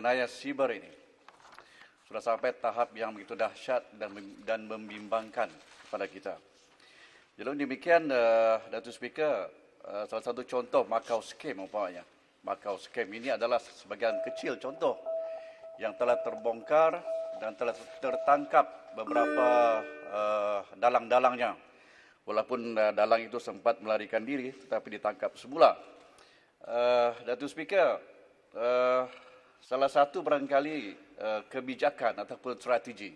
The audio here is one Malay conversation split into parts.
jenayah siber ini sudah sampai tahap yang begitu dahsyat dan dan membimbangkan kepada kita. Jadi demikian uh, Datuk Speaker uh, salah satu contoh Macau Scam umpamanya. Macau Scam ini adalah sebagian kecil contoh yang telah terbongkar dan telah tertangkap beberapa uh, dalang-dalangnya. Walaupun uh, dalang itu sempat melarikan diri tetapi ditangkap semula. Uh, Datuk Speaker, uh, salah satu barangkali eh, kebijakan ataupun strategi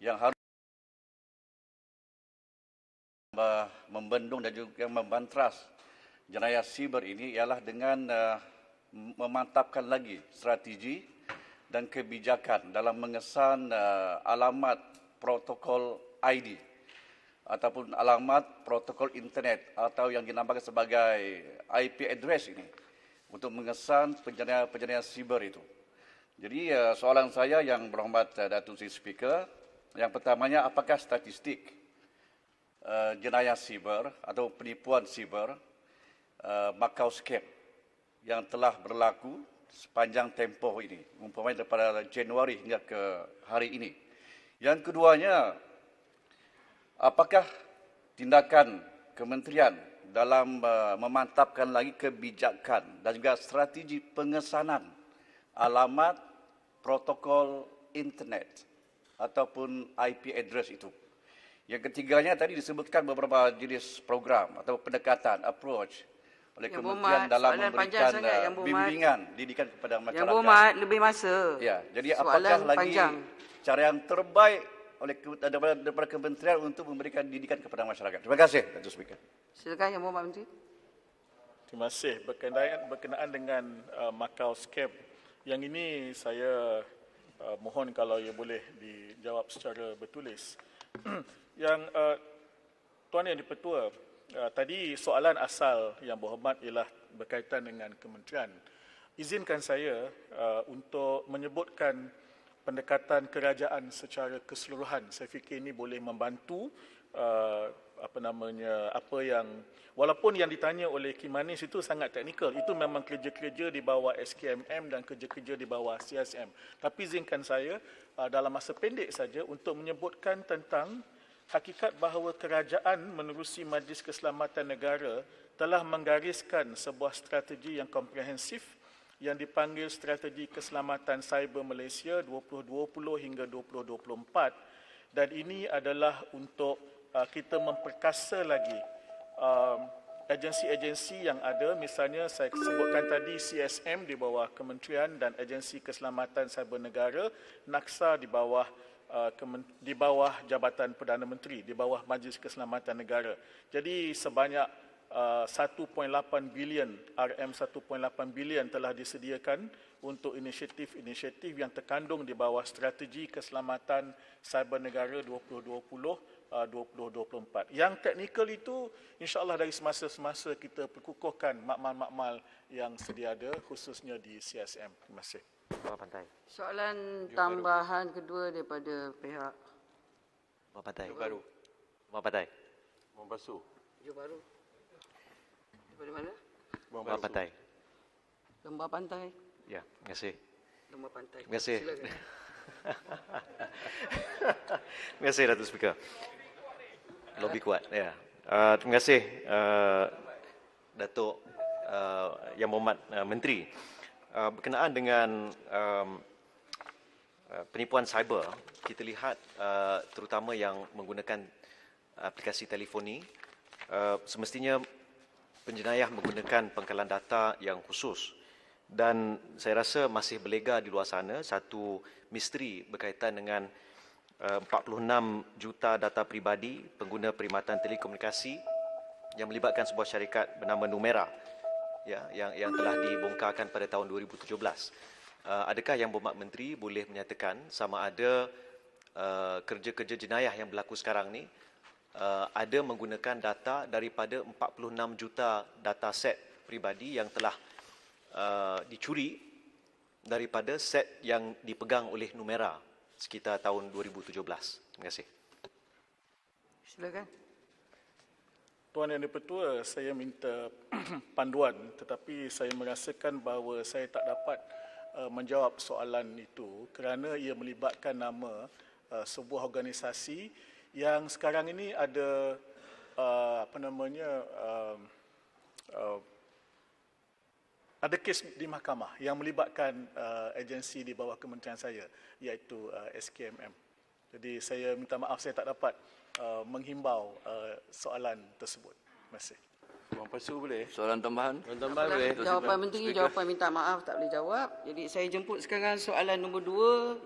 yang harus membendung dan juga membantras jenayah siber ini ialah dengan eh, memantapkan lagi strategi dan kebijakan dalam mengesan eh, alamat protokol ID ataupun alamat protokol internet atau yang dinamakan sebagai IP address ini untuk mengesan penjenayah-penjenayah siber itu. Jadi eh, soalan saya yang berhormat eh, Datuk Seri Speaker, yang pertamanya apakah statistik eh, jenayah siber atau penipuan siber Macau Scam yang telah berlaku sepanjang tempoh ini, umpamanya daripada Januari hingga ke hari ini. Yang keduanya, apakah tindakan kementerian dalam memantapkan lagi kebijakan dan juga strategi pengesanan alamat protokol internet ataupun IP address itu. Yang ketiganya tadi disebutkan beberapa jenis program atau pendekatan approach oleh yang Kementerian Bumat, dalam memberikan uh, bimbingan didikan kepada masyarakat. Yang Bumat, lebih masa. Ya, jadi apakah lagi cara yang terbaik oleh daripada, daripada Kementerian untuk memberikan didikan kepada masyarakat. Terima kasih, Tuan Speaker. Silakan yang Bumat Menteri. Terima kasih berkenaan berkenaan dengan uh, Macau Scam yang ini saya uh, mohon kalau ia boleh dijawab secara bertulis. yang uh, Tuan Yang Dipertua, uh, tadi soalan asal yang berhormat ialah berkaitan dengan kementerian. Izinkan saya uh, untuk menyebutkan pendekatan kerajaan secara keseluruhan. Saya fikir ini boleh membantu Uh, apa namanya apa yang walaupun yang ditanya oleh Kimanis itu sangat teknikal itu memang kerja-kerja di bawah SKMM dan kerja-kerja di bawah CSM tapi izinkan saya uh, dalam masa pendek saja untuk menyebutkan tentang hakikat bahawa kerajaan menerusi Majlis Keselamatan Negara telah menggariskan sebuah strategi yang komprehensif yang dipanggil strategi keselamatan cyber Malaysia 2020 hingga 2024 dan ini adalah untuk Uh, kita memperkasa lagi um, agensi-agensi yang ada misalnya saya sebutkan tadi CSM di bawah Kementerian dan Agensi Keselamatan Cyber Negara NAKSA di bawah uh, di bawah Jabatan Perdana Menteri di bawah Majlis Keselamatan Negara. Jadi sebanyak 1.8 uh, bilion RM 1.8 bilion telah disediakan untuk inisiatif-inisiatif yang terkandung di bawah strategi keselamatan cyber negara 2020 2024. Uh, yang teknikal itu insya-Allah dari semasa-semasa kita perkukuhkan makmal-makmal yang sedia ada khususnya di CSM. Terima kasih. Soalan tambahan kedua daripada pihak Bapak Patai. Baru. Bapak Patai. Bapak baru. Dari mana? Bapak, Bapak Patai. Lembah Pantai. Ya, terima kasih. Lembah Pantai. Terima kasih. terima kasih, Datuk Speaker lebih kuat. Ya. Uh, terima kasih uh, Datuk uh, Yang Mohamad uh, Menteri. Uh, berkenaan dengan um, uh, penipuan cyber, kita lihat uh, terutama yang menggunakan aplikasi telefoni, uh, semestinya penjenayah menggunakan pengkalan data yang khusus dan saya rasa masih berlega di luar sana satu misteri berkaitan dengan 46 eh, juta data peribadi pengguna perkhidmatan telekomunikasi yang melibatkan sebuah syarikat bernama Numera ya yang yang telah dibongkarkan pada tahun 2017. Uh, eh, adakah yang berhormat menteri boleh menyatakan sama ada uh, kerja-kerja jenayah yang berlaku sekarang ni uh, ada menggunakan data daripada 46 juta data set peribadi yang telah uh, dicuri daripada set yang dipegang oleh Numera sekitar tahun 2017. Terima kasih. Silakan. Tuan Yang Dipertua, saya minta panduan tetapi saya merasakan bahawa saya tak dapat uh, menjawab soalan itu kerana ia melibatkan nama uh, sebuah organisasi yang sekarang ini ada uh, apa namanya um, ada kes di mahkamah yang melibatkan uh, agensi di bawah kementerian saya iaitu uh, SKMM. Jadi saya minta maaf saya tak dapat uh, menghimbau uh, soalan tersebut. Terima kasih. Soalan pasu boleh? Soalan tambahan? Soalan tambahan boleh. Jawapan menteri, jawapan minta maaf tak boleh jawab. Jadi saya jemput sekarang soalan nombor dua.